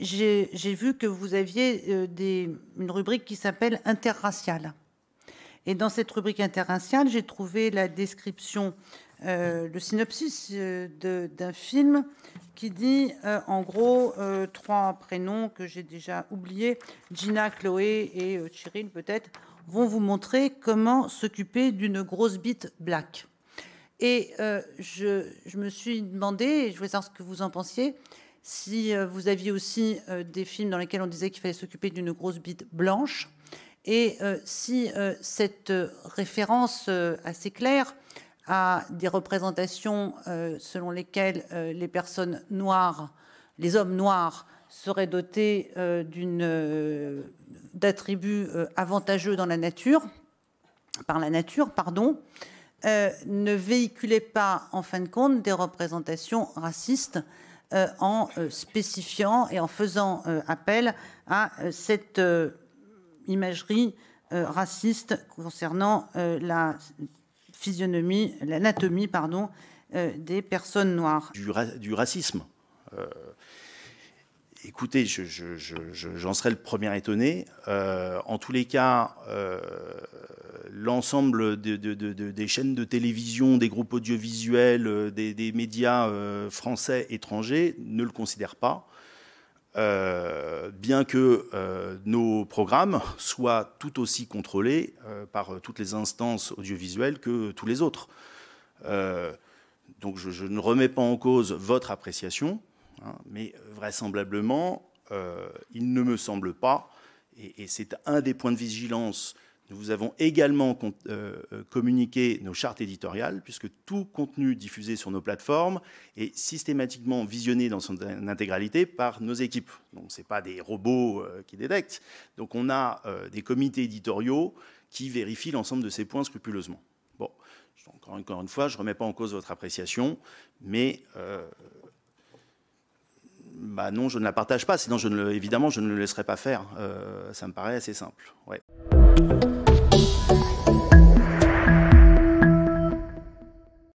J'ai vu que vous aviez euh, des, une rubrique qui s'appelle Interracial ». Et dans cette rubrique Interracial », j'ai trouvé la description, euh, le synopsis euh, d'un film qui dit en gros trois prénoms que j'ai déjà oubliés, Gina, Chloé et Chirine peut-être, vont vous montrer comment s'occuper d'une grosse bite black. Et je, je, me suis demandé, et je voulais savoir ce que vous en pensiez, si euh, vous aviez aussi euh, des films dans lesquels on disait qu'il fallait s'occuper d'une grosse bite blanche, et euh, si cette référence assez claire à des représentations selon lesquelles les personnes noires, les hommes noirs, seraient dotés d'attributs avantageux dans la nature, par la nature, pardon, ne véhiculait pas, en fin de compte, des représentations racistes euh, en euh, spécifiant et en faisant euh, appel à cette imagerie raciste concernant la physionomie, l'anatomie, pardon, des personnes noires. Du, racisme. Écoutez, j'en je, serais le premier étonné. en tous les cas, l'ensemble des chaînes de télévision, des groupes audiovisuels, euh, des, médias euh, français, étrangers ne le considèrent pas, euh, bien que nos programmes soient tout aussi contrôlés par toutes les instances audiovisuelles que tous les autres. donc je, ne remets pas en cause votre appréciation, hein, mais vraisemblablement, il ne me semble pas, et, et c'est un des points de vigilance nous vous avons également euh, euh, communiqué nos chartes éditoriales, puisque tout contenu diffusé sur nos plateformes est systématiquement visionné dans son intégralité par nos équipes. Donc, ce n'est pas des robots euh, qui détectent. Donc, on a des comités éditoriaux qui vérifient l'ensemble de ces points scrupuleusement. Bon, encore, une fois, je ne remets pas en cause votre appréciation, mais bah non, je ne la partage pas, sinon je évidemment je ne le laisserai pas faire. ça me paraît assez simple. Ouais.